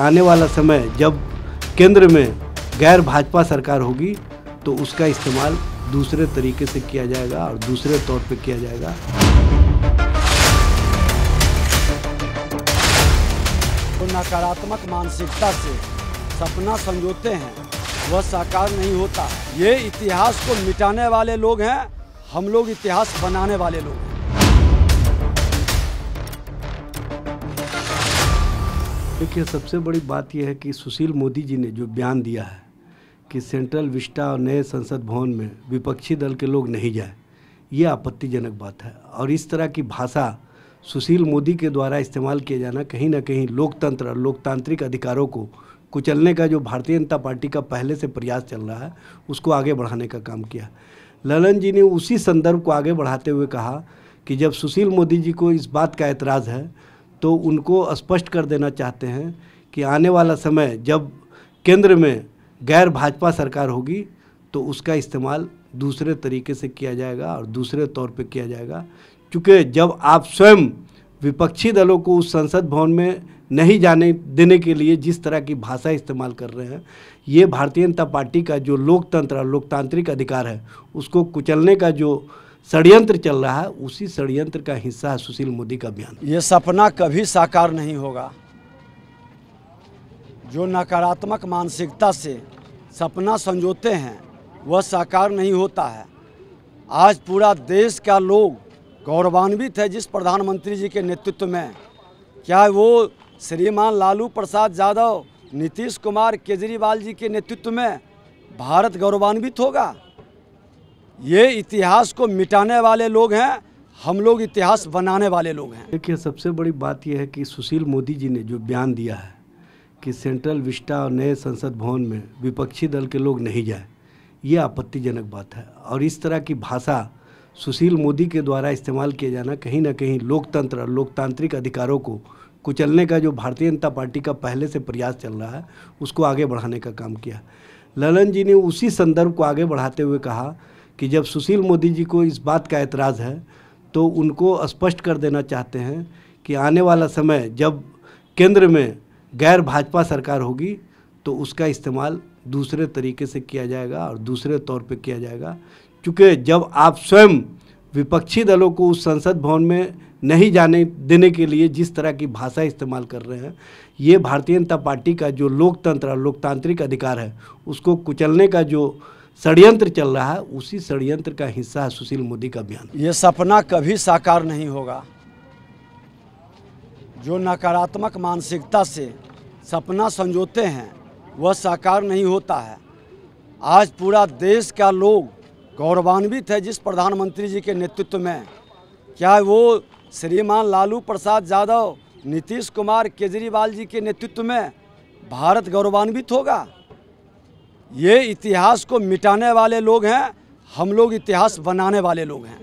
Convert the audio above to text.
आने वाला समय जब केंद्र में गैर भाजपा सरकार होगी तो उसका इस्तेमाल दूसरे तरीके से किया जाएगा और दूसरे तौर पे किया जाएगा तो नकारात्मक मानसिकता से सपना समझौते हैं वह साकार नहीं होता ये इतिहास को मिटाने वाले लोग हैं हम लोग इतिहास बनाने वाले लोग हैं देखिए सबसे बड़ी बात यह है कि सुशील मोदी जी ने जो बयान दिया है कि सेंट्रल विस्टा और नए संसद भवन में विपक्षी दल के लोग नहीं जाए ये आपत्तिजनक बात है और इस तरह की भाषा सुशील मोदी के द्वारा इस्तेमाल किया जाना कहीं ना कहीं लोकतंत्र और लोकतांत्रिक अधिकारों को कुचलने का जो भारतीय जनता पार्टी का पहले से प्रयास चल रहा है उसको आगे बढ़ाने का काम किया ललन जी ने उसी संदर्भ को आगे बढ़ाते हुए कहा कि जब सुशील मोदी जी को इस बात का एतराज़ है तो उनको स्पष्ट कर देना चाहते हैं कि आने वाला समय जब केंद्र में गैर भाजपा सरकार होगी तो उसका इस्तेमाल दूसरे तरीके से किया जाएगा और दूसरे तौर पे किया जाएगा क्योंकि जब आप स्वयं विपक्षी दलों को उस संसद भवन में नहीं जाने देने के लिए जिस तरह की भाषा इस्तेमाल कर रहे हैं ये भारतीय जनता पार्टी का जो लोकतंत्र और लोकतांत्रिक अधिकार है उसको कुचलने का जो षडयंत्र चल रहा है उसी षडयंत्र का हिस्सा है सुशील मोदी का बयान ये सपना कभी साकार नहीं होगा जो नकारात्मक मानसिकता से सपना संजोते हैं वह साकार नहीं होता है आज पूरा देश का लोग गौरवान्वित है जिस प्रधानमंत्री जी के नेतृत्व में क्या वो श्रीमान लालू प्रसाद यादव नीतीश कुमार केजरीवाल जी के नेतृत्व में भारत गौरवान्वित होगा ये इतिहास को मिटाने वाले लोग हैं हम लोग इतिहास बनाने वाले लोग हैं देखिए सबसे बड़ी बात यह है कि सुशील मोदी जी ने जो बयान दिया है कि सेंट्रल विस्टा और नए संसद भवन में विपक्षी दल के लोग नहीं जाए ये आपत्तिजनक बात है और इस तरह की भाषा सुशील मोदी के द्वारा इस्तेमाल किया जाना कहीं ना कहीं लोकतंत्र और लोकतांत्रिक अधिकारों को कुचलने का जो भारतीय जनता पार्टी का पहले से प्रयास चल रहा है उसको आगे बढ़ाने का काम किया ललन जी ने उसी संदर्भ को आगे बढ़ाते हुए कहा कि जब सुशील मोदी जी को इस बात का एतराज़ है तो उनको स्पष्ट कर देना चाहते हैं कि आने वाला समय जब केंद्र में गैर भाजपा सरकार होगी तो उसका इस्तेमाल दूसरे तरीके से किया जाएगा और दूसरे तौर पे किया जाएगा क्योंकि जब आप स्वयं विपक्षी दलों को उस संसद भवन में नहीं जाने देने के लिए जिस तरह की भाषा इस्तेमाल कर रहे हैं ये भारतीय जनता पार्टी का जो लोकतंत्र और लोकतांत्रिक अधिकार है उसको कुचलने का जो षडयंत्र चल रहा है उसी षडयंत्र का हिस्सा है सुशील मोदी का बयान ये सपना कभी साकार नहीं होगा जो नकारात्मक मानसिकता से सपना संजोते हैं वह साकार नहीं होता है आज पूरा देश का लोग गौरवान्वित है जिस प्रधानमंत्री जी के नेतृत्व में क्या वो श्रीमान लालू प्रसाद यादव नीतीश कुमार केजरीवाल जी के नेतृत्व में भारत गौरवान्वित होगा ये इतिहास को मिटाने वाले लोग हैं हम लोग इतिहास बनाने वाले लोग हैं